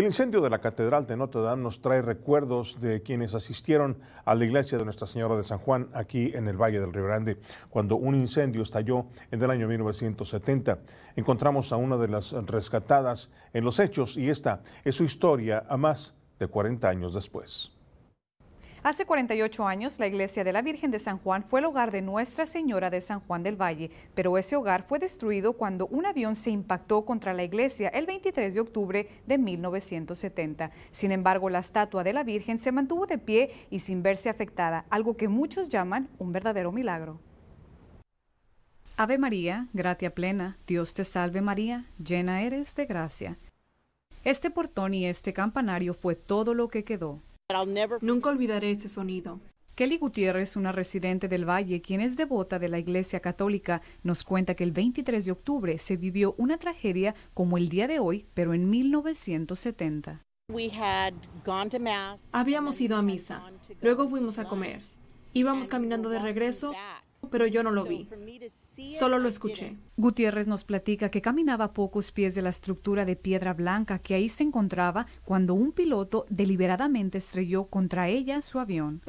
el incendio de la Catedral de Notre Dame nos trae recuerdos de quienes asistieron a la iglesia de Nuestra Señora de San Juan aquí en el Valle del Río Grande, cuando un incendio estalló en el año 1970. Encontramos a una de las rescatadas en los hechos y esta es su historia a más de 40 años después. Hace 48 años, la iglesia de la Virgen de San Juan fue el hogar de Nuestra Señora de San Juan del Valle, pero ese hogar fue destruido cuando un avión se impactó contra la iglesia el 23 de octubre de 1970. Sin embargo, la estatua de la Virgen se mantuvo de pie y sin verse afectada, algo que muchos llaman un verdadero milagro. Ave María, gratia plena, Dios te salve María, llena eres de gracia. Este portón y este campanario fue todo lo que quedó Nunca olvidaré ese sonido. Kelly Gutiérrez, una residente del Valle, quien es devota de la Iglesia Católica, nos cuenta que el 23 de octubre se vivió una tragedia como el día de hoy, pero en 1970. Habíamos ido a misa, luego fuimos a comer. Íbamos caminando de regreso pero yo no lo vi. Solo lo escuché. Gutiérrez nos platica que caminaba a pocos pies de la estructura de piedra blanca que ahí se encontraba cuando un piloto deliberadamente estrelló contra ella su avión.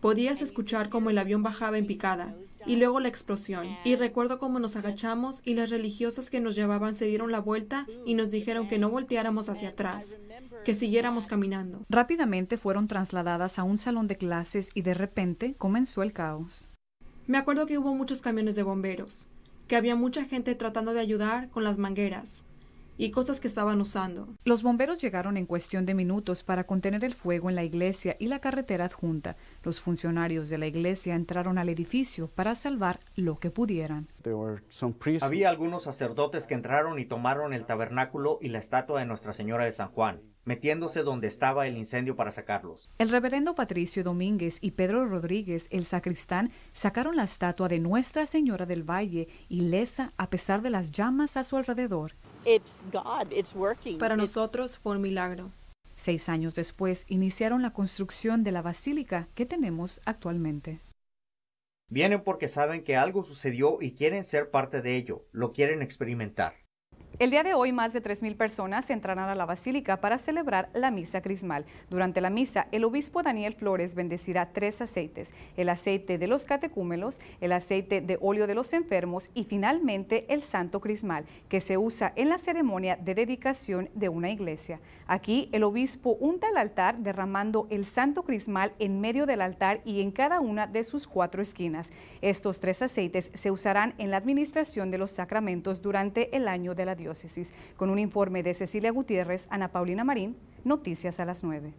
Podías escuchar cómo el avión bajaba en picada y luego la explosión. Y recuerdo cómo nos agachamos y las religiosas que nos llevaban se dieron la vuelta y nos dijeron que no volteáramos hacia atrás, que siguiéramos caminando. Rápidamente fueron trasladadas a un salón de clases y de repente comenzó el caos. Me acuerdo que hubo muchos camiones de bomberos, que había mucha gente tratando de ayudar con las mangueras y cosas que estaban usando. Los bomberos llegaron en cuestión de minutos para contener el fuego en la iglesia y la carretera adjunta. Los funcionarios de la iglesia entraron al edificio para salvar lo que pudieran. Había algunos sacerdotes que entraron y tomaron el tabernáculo y la estatua de Nuestra Señora de San Juan metiéndose donde estaba el incendio para sacarlos. El reverendo Patricio Domínguez y Pedro Rodríguez, el sacristán, sacaron la estatua de Nuestra Señora del Valle ilesa a pesar de las llamas a su alrededor. Para nosotros fue un milagro. Seis años después iniciaron la construcción de la basílica que tenemos actualmente. Vienen porque saben que algo sucedió y quieren ser parte de ello, lo quieren experimentar. El día de hoy, más de 3.000 personas entrarán a la Basílica para celebrar la misa crismal. Durante la misa, el obispo Daniel Flores bendecirá tres aceites, el aceite de los catecúmelos, el aceite de óleo de los enfermos y finalmente el santo crismal, que se usa en la ceremonia de dedicación de una iglesia. Aquí, el obispo unta el altar derramando el santo crismal en medio del altar y en cada una de sus cuatro esquinas. Estos tres aceites se usarán en la administración de los sacramentos durante el año de la Dios. Con un informe de Cecilia Gutiérrez, Ana Paulina Marín, Noticias a las 9.